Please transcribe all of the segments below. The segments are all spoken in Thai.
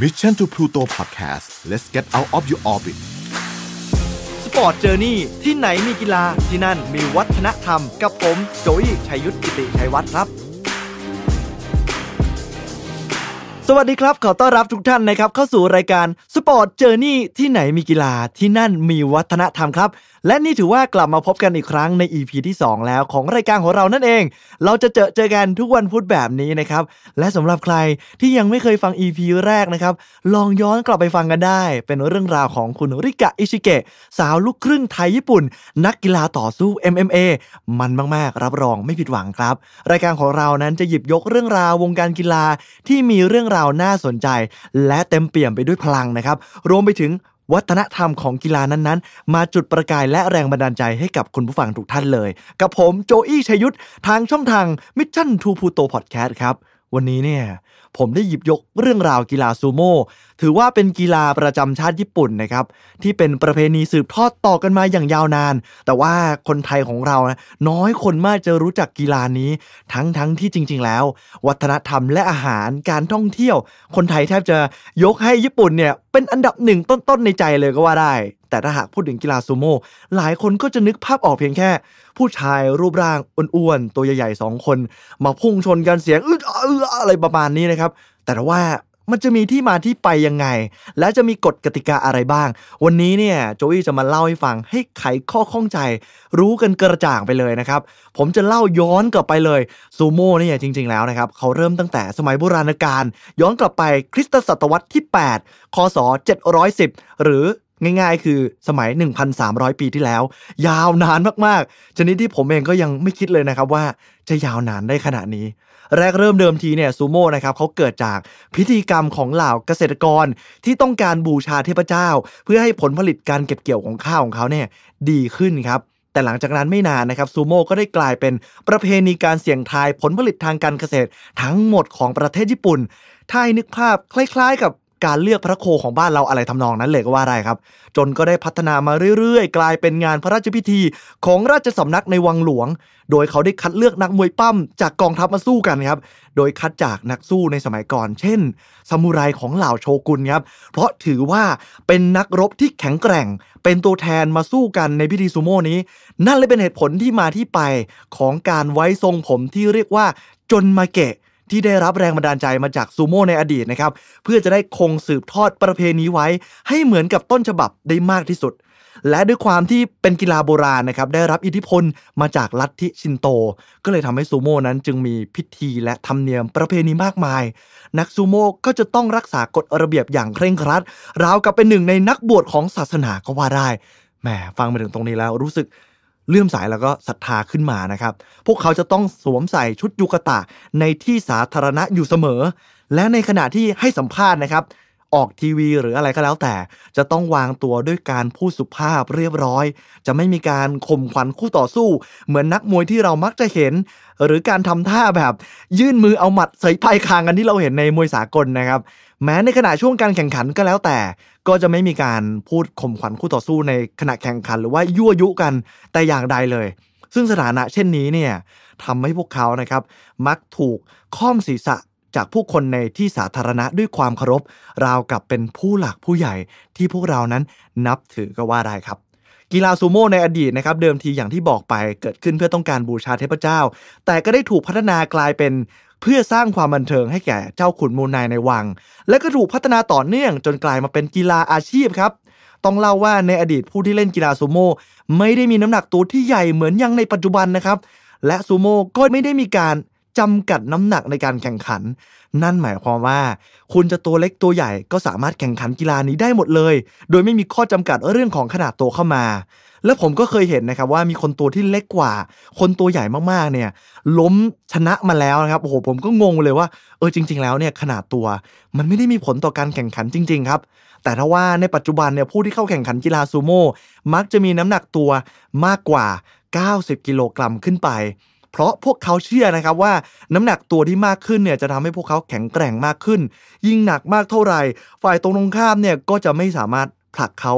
Mission to Pluto Podcast let's get out of your orbit สปอร์ตเจอร์นี่ที่ไหนมีกีฬาที่นั่นมีวัฒนธรรม กับผมโจยชัยยุทธกิติชัยวัฒน์ครับ สวัสดีครับขอต้อนรับทุกท่านนะครับเข้าสู่รายการสปอร์ตเจอร์นี่ที่ไหนมีกีฬาที่นั่นมีวัฒนธรรมครับและนี่ถือว่ากลับมาพบกันอีกครั้งใน EP ีที่ 2 แล้วของรายการของเรานั่นเอง เราจะเจอเจอกันทุกวันพุธแบบนี้นะครับ และสำหรับใครที่ยังไม่เคยฟัง EP แรกนะครับ ลองย้อนกลับไปฟังกันได้ เป็นเรื่องราวของคุณริกะอิชิเกะสาวลูกครึ่งไทยญี่ปุ่นนักกีฬาต่อสู้ MMA มันมากๆ รับรองไม่ผิดหวังครับ รายการของเรานั้นจะหยิบยกเรื่องราววงการกีฬาที่มีเรื่องราวน่าสนใจ และเต็มเปี่ยมไปด้วยพลังนะครับ รวมไปถึงวัฒนธรรมของกีฬานั้น ๆ มาจุดประกายและแรงบันดาลใจให้กับคุณผู้ฟังทุกท่านเลย กับผมโจอี้ชัยยุทธทางช่องทางมิชชั่นทูพูโตพอดแคสต์ครับวันนี้เนี่ยผมได้หยิบยกเรื่องราวกีฬาซูโม่ถือว่าเป็นกีฬาประจำชาติญี่ปุ่นนะครับที่เป็นประเพณีสืบทอดต่อกันมาอย่างยาวนาน แต่ว่าคนไทยของเรานะน้อยคนมากจะรู้จักกีฬานี้ทั้งๆทที่จริงๆแล้ว วัฒนธรรมและอาหารการท่องเที่ยว คนไทยแทบจะยกให้ญี่ปุ่นเนี่ยเป็นอันดับหนึ่งต้นๆในใจเลยก็ว่าได้แต่ถ้าหากพูดถึงกีฬาซูโม่ หลายคนก็จะนึกภาพออกเพียงแค่ ผู้ชายรูปร่างอ้วน ๆตัวใหญ่ๆสองคนมาพุ่งชนกันเสียงอึดอึดอะไรประมาณนี้นะครับ แต่ว่ามันจะมีที่มาที่ไปยังไง และจะมีกฎกติกาอะไรบ้าง วันนี้เนี่ยโจวี่จะมาเล่าให้ฟังให้ไขข้อข้องใจ รู้กันกระจ่างไปเลยนะครับ ผมจะเล่าย้อนกลับไปเลย ซูโม่เนี่ยจริงๆแล้วนะครับเขาเริ่มตั้งแต่สมัยโบราณกาลย้อนกลับไปคริสตศตวรรษที่8คศ710หรือง่าย ๆ คือสมัย 1,300 ปีที่แล้ว ยาวนานมากๆชนิดที่ผมเองก็ยังไม่คิดเลยนะครับว่าจะยาวนานได้ขนาดนี้ แรกเริ่มเดิมทีเนี่ยซูโม่นะครับเขาเกิดจากพิธีกรรมของเหล่าเกษตรกร ที่ต้องการบูชาเทพเจ้า เพื่อให้ผลผลิตการเก็บเกี่ยวของข้าวของเขาเนี่ยดีขึ้นครับ แต่หลังจากนั้นไม่นานนะครับซูโม่ก็ได้กลายเป็นประเพณีการเสี่ยงทายผลผลิตทางการเกษตรทั้งหมดของประเทศญี่ปุ่นถ้านึกภาพ คล้ายๆ กับการเลือกพระโคของบ้านเราอะไรทำนองนั้นเลยก็ว่าได้ครับ จนก็ได้พัฒนามาเรื่อยๆ กลายเป็นงานพระราชพิธีของราชสำนักในวังหลวง โดยเขาได้คัดเลือกนักมวยปั้มจากกองทัพมาสู้กันครับโดยคัดจากนักสู้ในสมัยก่อน เช่นสมุไรของเหล่าโชกุนครับเพราะถือว่าเป็นนักรบที่แข็งแกร่งเป็นตัวแทนมาสู้กันในพิธีซูโม่นี้ นั่นเลยเป็นเหตุผลที่มาที่ไปของการไว้ทรงผมที่เรียกว่าจนมาเกะที่ได้รับแรงบันดาลใจมาจากซูโม่ในอดีตนะครับเพื่อจะได้คงสืบทอดประเพณีไว้ ให้เหมือนกับต้นฉบับได้มากที่สุด และด้วยความที่เป็นกีฬาโบราณนะครับได้รับอิทธิพลมาจากลัทธิชินโต ก็เลยทำให้ซูโม่นั้นจึงมีพิธีและธรรมเนียมประเพณีมากมาย นักซูโม่ก็จะต้องรักษากฎระเบียบอย่างเคร่งครัดราวกับเป็นหนึ่งในนักบวชของศาสนาก็ว่าได้แหมฟังมาถึงตรงนี้แล้วรู้สึกเลื่อมใสแล้วก็ศรัทธาขึ้นมานะครับ พวกเขาจะต้องสวมใส่ชุดยูกตะ ในที่สาธารณะอยู่เสมอ และในขณะที่ให้สัมภาษณ์นะครับออกทีวี หรืออะไรก็แล้วแต่จะต้องวางตัวด้วยการพูดสุภาพเรียบร้อย จะไม่มีการข่มขวัญคู่ต่อสู้ เหมือนนักมวยที่เรามักจะเห็น หรือการทำท่าแบบยื่นมือเอาหมัดใส่ภายคางกันที่เราเห็นในมวยสากลนะครับ แม้ในขณะช่วงการแข่งขันก็แล้วแต่ก็จะไม่มีการพูดข่มขวัญคู่ต่อสู้ในขณะแข่งขันหรือว่ายั่วยุกันแต่อย่างใดเลย ซึ่งสถานะเช่นนี้เนี่ยทำให้พวกเขานะครับ มักถูกข้อมศีรษะจากผู้คนในที่สาธารณะด้วยความเคารพราวกับเป็นผู้หลักผู้ใหญ่ที่พวกเรานั้นนับถือก็ว่าได้ครับ กีฬาซูโม่ ในอดีตนะครับเดิมทีอย่างที่บอกไปเกิดขึ้นเพื่อต้องการบูชาเทพเจ้า แต่ก็ได้ถูกพัฒนากลายเป็น เพื่อสร้างความบันเทิงให้แก่เจ้าขุนมูลนายในวัง และก็ถูกพัฒนาต่อเนื่องจนกลายมาเป็นกีฬาอาชีพครับ ต้องเล่าว่าในอดีตผู้ที่เล่นกีฬาซูโม่ไม่ได้มีน้ำหนักตัวที่ใหญ่เหมือนอย่างในปัจจุบันนะครับ และซูโม่ก็ไม่ได้มีการจำกัดน้ำหนักในการแข่งขัน นั่นหมายความว่า คุณจะตัวเล็กตัวใหญ่ ก็สามารถแข่งขันกีฬานี้ได้หมดเลย โดยไม่มีข้อจำกัดเรื่องของขนาดตัวเข้ามา และผมก็เคยเห็นนะครับว่ามีคนตัวที่เล็กกว่า คนตัวใหญ่มากๆเนี่ย ล้มชนะมาแล้วนะครับโอ้โหผมก็งงเลยว่าเออจริง ๆ แล้วเนี่ยขนาดตัวมันไม่ได้มีผลต่อการแข่งขันจริง ๆ ครับแต่ถ้าว่าในปัจจุบันเนี่ยผู้ที่เข้าแข่งขันกีฬาซูโม่มักจะมีน้ำหนักตัวมากกว่า 90กิโลกรัมขึ้นไปเพราะพวกเขาเชื่อนะครับว่าน้ำหนักตัวที่มากขึ้นเนี่ยจะทำให้พวกเขาแข็งแกร่งมากขึ้น ยิ่งหนักมากเท่าไหร่ฝ่ายตรงข้ามเนี่ยก็จะไม่สามารถผลักเขา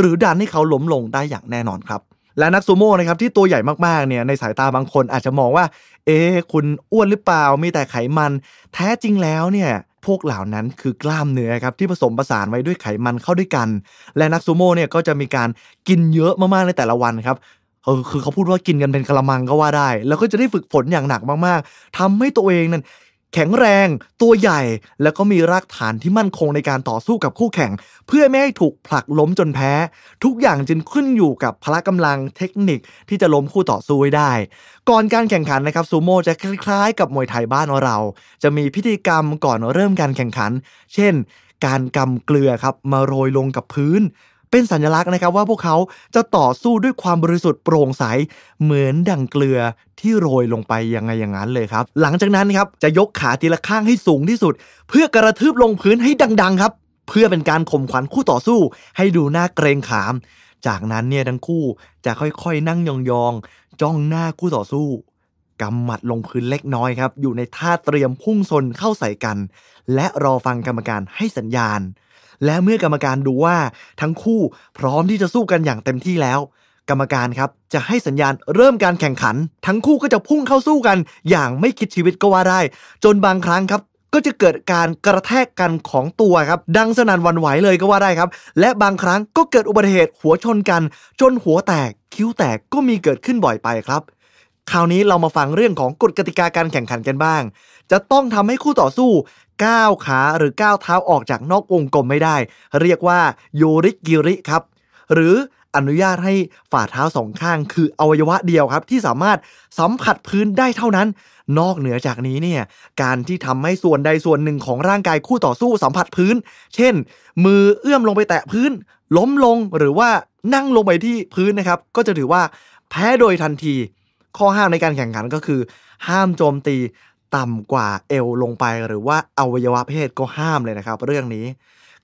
หรือดันให้เขาล้มลงได้อย่างแน่นอนครับและนักซูโม่นะครับที่ตัวใหญ่มากๆเนี่ยในสายตาบางคนอาจจะมองว่าเอ๊คุณอ้วนหรือเปล่ามีแต่ไขมัน แท้จริงแล้วเนี่ยพวกเหล่านั้นคือกล้ามเนื้อครับ ที่ผสมประสานไว้ด้วยไขมันเข้าด้วยกันและนักซูโม่เนี่ยก็จะมีการกินเยอะมากๆในแต่ละวันครับเออคือเขาพูดว่ากินกันเป็นกระมังก็ว่าได้ แล้วก็จะได้ฝึกฝนอย่างหนักมากๆ ทำให้ตัวเองนั้น แข็งแรงตัวใหญ่แล้วก็มีรากฐานที่มั่นคงในการต่อสู้กับคู่แข่งเพื่อไม่ให้ถูกผลักล้มจนแพ้ ทุกอย่างจึงขึ้นอยู่กับพละกำลังเทคนิคที่จะล้มคู่ต่อสู้ได้ ก่อนการแข่งขันนะครับซูโม่จะคล้าย ๆ กับมวยไทยบ้านเรา จะมีพิธีกรรมก่อนเริ่มการแข่งขัน เช่น การกำเกลือครับมาโรยลงกับพื้นเป็นสัญลักษณ์นะครับว่าพวกเขาจะต่อสู้ด้วยความบริสุทธิ์โปร่งใสเหมือนดั่งเกลือที่โรยลงไปยังไงอย่างนั้นเลยครับ หลังจากนั้นครับจะยกขาทีละข้างให้สูงที่สุด เพื่อกระทืบลงพื้นให้ดังๆครับ เพื่อเป็นการข่มขวัญคู่ต่อสู้ ให้ดูน่าเกรงขาม จากนั้นเนี่ยทั้งคู่จะค่อยๆนั่งยองๆจ้องหน้าคู่ต่อสู้ กำหมัดลงพื้นเล็กน้อยครับอยู่ในท่าเตรียมพุ่งชนเข้าใส่กัน และรอฟังกรรมการให้สัญญาณและเมื่อกรรมการดูว่าทั้งคู่พร้อมที่จะสู้กันอย่างเต็มที่แล้ว กรรมการครับจะให้สัญญาณเริ่มการแข่งขัน ทั้งคู่ก็จะพุ่งเข้าสู้กัน อย่างไม่คิดชีวิตก็ว่าได้ จนบางครั้งครับก็จะเกิดการกระแทกกันของตัวครับดังสนั่นวันไหวเลยก็ว่าได้ครับ และบางครั้งก็เกิดอุบัติเหตุหัวชนกัน จนหัวแตก คิ้วแตกก็มีเกิดขึ้นบ่อยไปครับคราวนี้เรามาฟังเรื่องของกฎกติกาการแข่งขันกันบ้าง จะต้องทำให้คู่ต่อสู้ก้าวขาหรือก้าวเท้าออกจากนอกวงกลมไม่ได้ เรียกว่าโยริกิริครับ หรืออนุญาตให้ฝ่าเท้าสองข้าง คืออวัยวะเดียวครับ ที่สามารถสัมผัสพื้นได้เท่านั้น นอกเหนือจากนี้เนี่ย การที่ทำให้ส่วนใดส่วนหนึ่งของร่างกายคู่ต่อสู้สัมผัสพื้น เช่น มือเอื้อมลงไปแตะพื้น ล้มลงหรือว่านั่งลงไปที่พื้นนะครับ ก็จะถือว่าแพ้โดยทันทีข้อห้ามในการแข่งขันก็คือห้ามโจมตีต่ำกว่าเอวลงไปหรือว่าอวัยวะเพศก็ห้ามเลยนะครับเรื่องนี้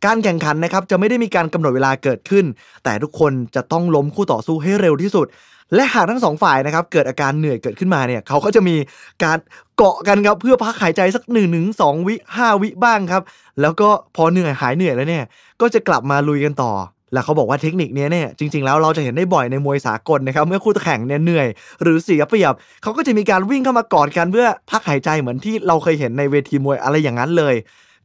การแข่งขันนะครับจะไม่ได้มีการกำหนดเวลาเกิดขึ้น แต่ทุกคนจะต้องล้มคู่ต่อสู้ให้เร็วที่สุด และหากทั้งสองฝ่ายนะครับเกิดอาการเหนื่อยเกิดขึ้นมาเนี่ยเขาก็จะมีการเกาะกันครับเพื่อพักหายใจสักหนึ่งถึงสองวิห้าวิบ้างครับ แล้วก็พอเหนื่อยหายเหนื่อยแล้วเนี่ยก็จะกลับมาลุยกันต่อแล้วเขาบอกว่าเทคนิคนี้เนี่ยจริง ๆ แล้วเราจะเห็นได้บ่อยในมวยสากลนะครับ เมื่อคู่แข่งเนี่ยเหนื่อยหรือเสียเปรียบ เขาก็จะมีการวิ่งเข้ามากอดกันเพื่อพักหายใจเหมือนที่เราเคยเห็นในเวทีมวยอะไรอย่างนั้นเลย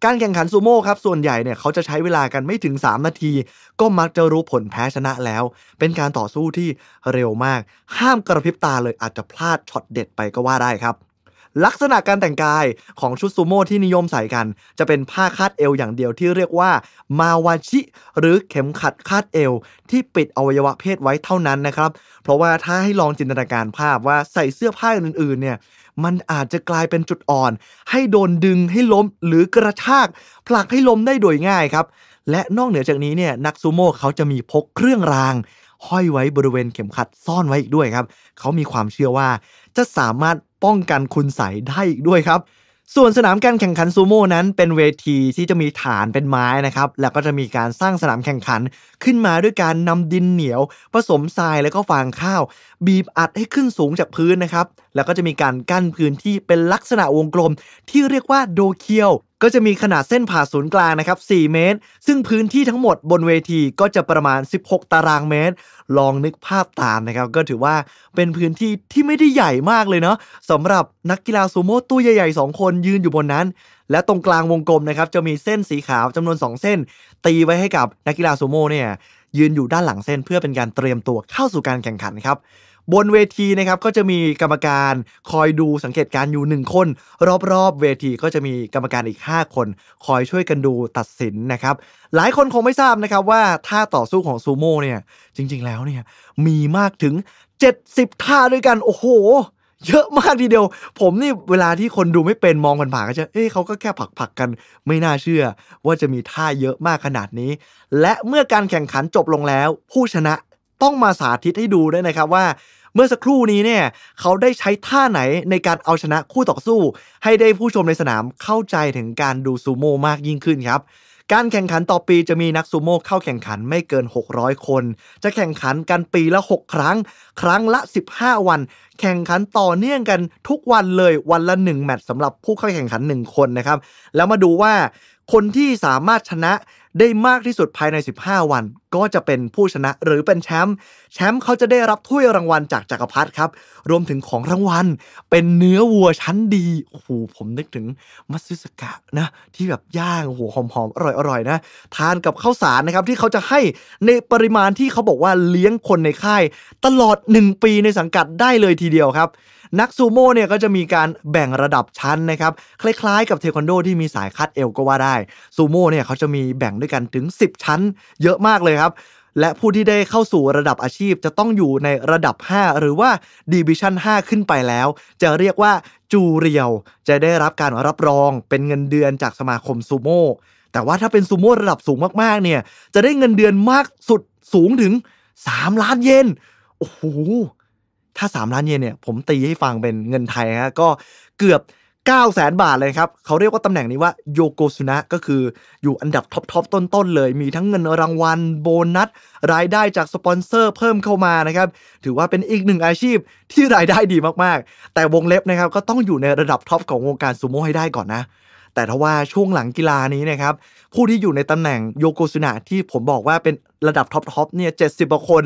การแข่งขันซูโม่ครับ ส่วนใหญ่เนี่ยเขาจะใช้เวลากันไม่ถึง 3 นาที ก็มักจะรู้ผลแพ้ชนะแล้ว เป็นการต่อสู้ที่เร็วมาก ห้ามกระพริบตาเลยอาจจะพลาดช็อตเด็ดไปก็ว่าได้ครับลักษณะการแต่งกายของชุดซูโม่ที่นิยมใส่กัน จะเป็นผ้าคาดเอวอย่างเดียวที่เรียกว่ามาวาชิ หรือเข็มขัดคาดเอว ที่ปิดอวัยวะเพศไว้เท่านั้นนะครับเพราะว่าถ้าให้ลองจินตนาการภาพว่าใส่เสื้อผ้าอื่น ๆ เนี่ยมันอาจจะกลายเป็นจุดอ่อน ให้โดนดึงให้ล้มหรือกระชากผลักให้ล้มได้โดยง่ายครับและนอกเหนือจากนี้เนี่ยนักซูโม่เขาจะมีพกเครื่องรางห้อยไว้บริเวณเข็มขัดซ่อนไว้อีกด้วยครับ เขามีความเชื่อว่า จะสามารถป้องกันคุณใสได้อีกด้วยครับ ส่วนสนามการแข่งขันซูโม่นั้นเป็นเวทีที่จะมีฐานเป็นไม้นะครับ แล้วก็จะมีการสร้างสนามแข่งขันขึ้นมาด้วยการนำดินเหนียวผสมทรายแล้วก็ฟางข้าว บีบอัดให้ขึ้นสูงจากพื้นนะครับแล้วก็จะมีการกั้นพื้นที่เป็นลักษณะวงกลม ที่เรียกว่า โดเคียว ก็จะมีขนาดเส้นผ่าศูนย์กลางนะครับ 4 เมตร ซึ่งพื้นที่ทั้งหมดบนเวทีก็จะประมาณ 16 ตารางเมตร ลองนึกภาพตามนะครับ ก็ถือว่าเป็นพื้นที่ที่ไม่ได้ใหญ่มากเลยเนาะสำหรับนักกีฬาซูโม่ตู้ใหญ่ ๆ 2 คนยืนอยู่บนนั้น และตรงกลางวงกลมนะครับจะมีเส้นสีขาวจำนวน2เส้น ตีไว้ให้กับนักกีฬาซูโม่เนี่ยยืนอยู่ด้านหลังเส้น เพื่อเป็นการเตรียมตัวเข้าสู่การแข่งขันครับบนเวทีนะครับก็จะมีกรรมการคอยดูสังเกตการอยู่1คน รอบๆเวทีก็จะมีกรรมการอีก5คนคอยช่วยกันดูตัดสินนะครับ หลายคนคงไม่ทราบนะครับว่าท่าต่อสู้ของซูโม่เนี่ยจริง ๆแล้วเนี่ยมีมากถึง 70 ท่าด้วยกันโอ้โห เยอะมากทีเดียว ผมนี่เวลาที่คนดูไม่เป็นมองผ่านๆก็จะ เอะเขาก็แค่ผักผักกันไม่น่าเชื่อ ว่าจะมีท่าเยอะมากขนาดนี้ และเมื่อการแข่งขันจบลงแล้วผู้ชนะต้องมาสาธิตให้ดูด้วยนะครับว่าเมื่อสักครู่นี้เนี่ยเขาได้ใช้ท่าไหนในการเอาชนะคู่ต่อสู้ ให้ได้ผู้ชมในสนามเข้าใจถึงการดูซูโม่มากยิ่งขึ้นครับการแข่งขันต่อปีจะมีนักซูโม่เข้าแข่งขันไม่เกิน 600 คน จะแข่งขันกันปีละ 6 ครั้ง ครั้งละ 15 วัน แข่งขันต่อเนื่องกันทุกวันเลยวันละ1แมตช์สำหรับผู้เข้าแข่งขัน1คนนะครับ แล้วมาดูว่าคนที่สามารถชนะได้มากที่สุดภายใน 15 วันก็จะเป็นผู้ชนะหรือเป็นแชมป์แชมป์เขาจะได้รับถ้วยรางวัลจากจักรพรรดิครับ รวมถึงของรางวัล เป็นเนื้อวัวชั้นดี โอ้โห ผมนึกถึงมัตสึสกะนะ ที่แบบย่างหัวหหอมๆ อร่อยๆนะ ทานกับข้าวสารนะครับที่เขาจะให้ ในปริมาณที่เขาบอกว่าเลี้ยงคนในค่าย ตลอด 1 ปีในสังกัดได้เลยทีเดียวครับนักซูโม่เนี่ยก็จะมีการแบ่งระดับชั้นนะครับคล้ายๆกับเทควันโดที่มีสายคัดเอวก็ว่าได้ซูโม่เนี่ยเขาจะมีแบ่งด้วยกันถึง 10 ชั้น เยอะมากเลยครับ และผู้ที่ได้เข้าสู่ระดับอาชีพจะต้องอยู่ในระดับ 5 หรือว่าดีวิชั่น5ขึ้นไปแล้ว จะเรียกว่า จูเรียว จะได้รับการรับรองเป็นเงินเดือนจากสมาคมซูโม่แต่ว่าถ้าเป็นซูโม่ระดับสูงมากๆเนี่ยจะได้เงินเดือนมากสุดสูงถึง 3 ล้านเยนโอ้โหถ้า 3 ล้านเยนเนี่ยผมตีให้ฟังเป็นเงินไทยฮะก็เกือบ 9 0 0แสนบาทเลยครับ เขาเรียกว่าตำแหน่งนี้ว่าโยโกซุนะก็คืออยู่อันดับท็อปๆต้น ๆ เลยมีทั้งเงินรางวัลโบนัส รายได้จากสปอนเซอร์เพิ่มเข้ามานะครับ ถือว่าเป็นอีกหนึ่งอาชีพที่รายได้ดีมากๆ แต่วงเล็บนะครับก็ต้องอยู่ในระดับท็อปของวงการซูโม่ให้ได้ก่อนนะแต่ทว่าช่วงหลังกีฬานี้นะครับผู้ที่อยู่ในตำแหน่งโยโกซุนะที่ผมบอกว่าเป็นระดับท็อปๆเนี่ยเจ็ดสิบคน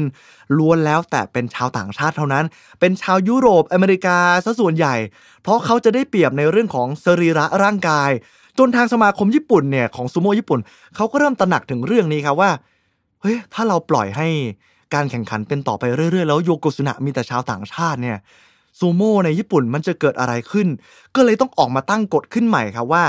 ล้วนแล้วแต่เป็นชาวต่างชาติเท่านั้น เป็นชาวยุโรปอเมริกาซะส่วนใหญ่ เพราะเขาจะได้เปรียบในเรื่องของสรีระร่างกาย จนทางสมาคมญี่ปุ่นเนี่ย ของซูโม่ญี่ปุ่น เขาก็เริ่มตระหนักถึงเรื่องนี้ครับว่าเฮ้ยถ้าเราปล่อยให้การแข่งขันเป็นต่อไปเรื่อยๆแล้วโยโกซุนะมีแต่ชาวต่างชาติเนี่ยซูโม่ในญี่ปุ่นมันจะเกิดอะไรขึ้น ก็เลยต้องออกมาตั้งกฎขึ้นใหม่ครับว่า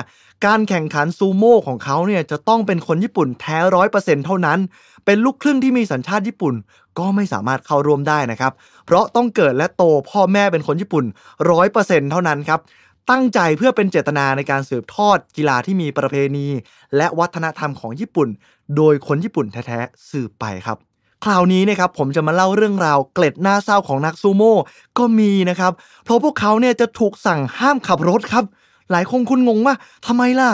การแข่งขันซูโม่ของเขาเนี่ยจะต้องเป็นคนญี่ปุ่นแท้ร้อยเปอร์เซ็นต์เท่านั้น เป็นลูกครึ่งที่มีสัญชาติญี่ปุ่น ก็ไม่สามารถเข้าร่วมได้นะครับ เพราะต้องเกิดและโตพ่อแม่เป็นคนญี่ปุ่นร้อยเปอร์เซ็นต์เท่านั้นครับ ตั้งใจเพื่อเป็นเจตนาในการสืบทอดกีฬาที่มีประเพณี และวัฒนธรรมของญี่ปุ่น โดยคนญี่ปุ่นแท้ๆสืบไปครับคราวนี้นะครับผมจะมาเล่าเรื่องราวเกล็ดหน้าเศร้าของนักซูโม่ก็มีนะครับเพราะพวกเขาเนี่ยจะถูกสั่งห้ามขับรถครับ หลายคนคุณงงว่า ทำไมล่ะ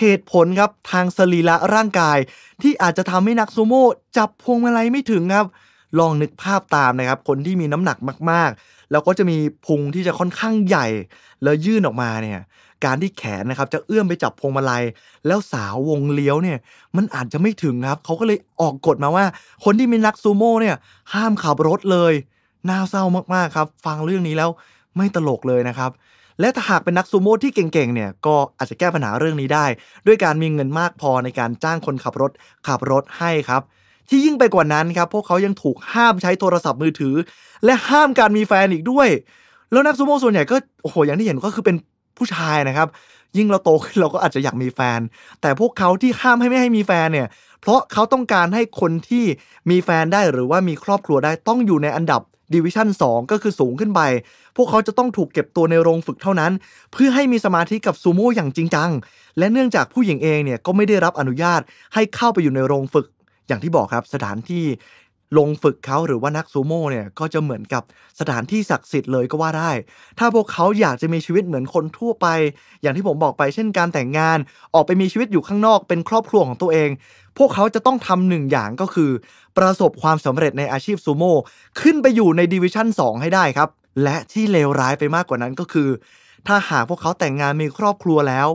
เหตุผลครับทางสรีระร่างกาย ที่อาจจะทำให้นักซูโม่จับพวงมาลัยไม่ถึงครับ ลองนึกภาพตามนะครับคนที่มีน้ำหนักมากๆ แล้วก็จะมีพุงที่จะค่อนข้างใหญ่ แล้วยื่นออกมาเนี่ยการที่แขนนะครับจะเอื้อมไปจับพวงมาลัยแล้วสาววงเลี้ยวเนี่ย มันอาจจะไม่ถึงครับเขาก็เลยออกกฎมาว่าคนที่เป็นนักซูโม่เนี่ยห้ามขับรถเลยน่าเศร้ามากๆครับ ฟังเรื่องนี้แล้วไม่ตลกเลยนะครับ และถ้าหากเป็นนักซูโม่ที่เก่งๆเนี่ยก็อาจจะแก้ปัญหาเรื่องนี้ได้ ด้วยการมีเงินมากพอในการจ้างคนขับรถ ขับรถให้ครับ ที่ยิ่งไปกว่านั้นครับ พวกเขายังถูกห้ามใช้โทรศัพท์มือถือ และห้ามการมีแฟนอีกด้วยแล้วนักซูโม่ส่วนใหญ่ก็โอ้โหอย่างที่เห็นก็คือเป็นผู้ชายนะครับ ยิ่งเราโตขึ้นเราก็อาจจะอยากมีแฟน แต่พวกเขาที่ห้ามให้ไม่ให้มีแฟนเนี่ย เพราะเขาต้องการให้คนที่มีแฟนได้หรือว่ามีครอบครัวได้ต้องอยู่ในอันดับดิวิชั่น2ก็คือสูงขึ้นไป พวกเขาจะต้องถูกเก็บตัวในโรงฝึกเท่านั้น เพื่อให้มีสมาธิกับซูโม่อย่างจริงจัง และเนื่องจากผู้หญิงเองเนี่ยก็ไม่ได้รับอนุญาตให้เข้าไปอยู่ในโรงฝึกอย่างที่บอกครับสถานที่ลงฝึกเขาหรือว่านักซูโม่เนี่ย ก็จะเหมือนกับสถานที่ศักดิ์สิทธิ์เลยก็ว่าได้ ถ้าพวกเขาอยากจะมีชีวิตเหมือนคนทั่วไป อย่างที่ผมบอกไปเช่นการแต่งงานออกไปมีชีวิตอยู่ข้างนอกเป็นครอบครัวของตัวเอง พวกเขาจะต้องทำหนึ่งอย่างก็คือ ประสบความสำเร็จในอาชีพซูโม่ขึ้นไปอยู่ในดิวิชั่น2ให้ได้ครับ และที่เลวร้ายไปมากกว่านั้นก็คือ ถ้าหากพวกเขาแต่งงานมีครอบครัวแล้ว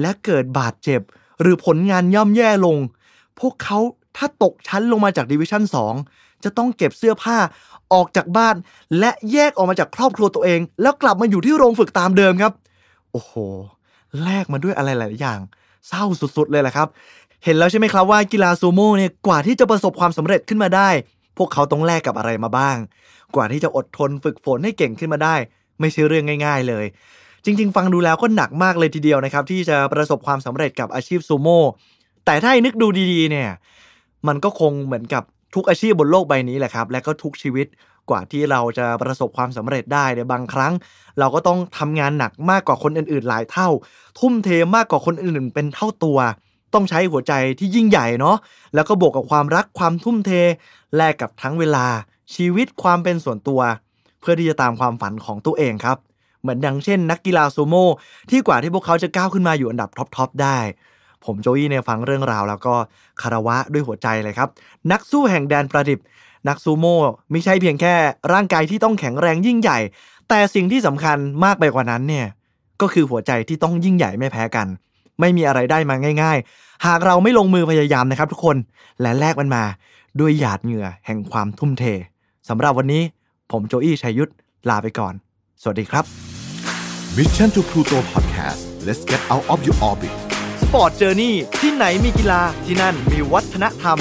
และเกิดบาดเจ็บหรือผลงานย่ำแย่ลง พวกเขาถ้าตกชั้นลงมาจากดิวิชั่น2จะต้องเก็บเสื้อผ้าออกจากบ้าน และแยกออกมาจากครอบครัวตัวเอง แล้วกลับมาอยู่ที่โรงฝึกตามเดิมครับ โอ้โหแลกมาด้วยอะไรหลายอย่าง เศร้าสุดๆ เลยแหละครับ เห็นแล้วใช่ไหมครับว่ากีฬาซูโม่เนี่ยกว่าที่จะประสบความสำเร็จขึ้นมาได้ พวกเขาต้องแลกกับอะไรมาบ้าง กว่าที่จะอดทนฝึกฝนให้เก่งขึ้นมาได้ ไม่ใช่เรื่องง่าย ๆ เลย จริง ๆ ฟังดูแล้วก็หนักมากเลยทีเดียวนะครับ ที่จะประสบความสำเร็จกับอาชีพซูโม่แต่ถ้านึกดูดีๆเนี่ยมันก็คงเหมือนกับทุกอาชีพบนโลกใบนี้แหละครับ และก็ทุกชีวิตกว่าที่เราจะประสบความสำเร็จได้ในบางครั้ง เราก็ต้องทำงานหนักมากกว่าคนอื่นๆ หลายเท่า ทุ่มเทมากกว่าคนอื่นๆเป็นเท่าตัว ต้องใช้หัวใจที่ยิ่งใหญ่เนาะ แล้วก็บวกกับความรัก ความทุ่มเท แลกกับทั้งเวลา ชีวิต ความเป็นส่วนตัว เพื่อที่จะตามความฝันของตัวเองครับ เหมือนดังเช่น นักกีฬาซูโม่ที่กว่าที่พวกเขาจะก้าวขึ้นมาอยู่อันดับท็อปๆได้ผมโจยี่เนี่ยฟังเรื่องราว แล้วก็คารวะด้วยหัวใจเลยครับนักสู้แห่งแดนประดิบนักซูโม่ไม่ใช่เพียงแค่ร่างกายที่ต้องแข็งแรงยิ่งใหญ่ แต่สิ่งที่สำคัญมากไปกว่านั้นเนี่ยก็คือหัวใจที่ต้องยิ่งใหญ่ไม่แพ้กัน ไม่มีอะไรได้มาง่าย ๆ หากเราไม่ลงมือพยายามนะครับ ทุกคนและแลกมันมาด้วยหยาดเหงื่อแห่งความทุ่มเทสำหรับวันนี้ผมโจอี้ชัยยุทธลาไปก่อนสวัสดีครับ Mission to Pluto Podcast let's get out of your orbit Sport Journey ที่ไหนมีกีฬาที่นั่นมีวัฒนธรรม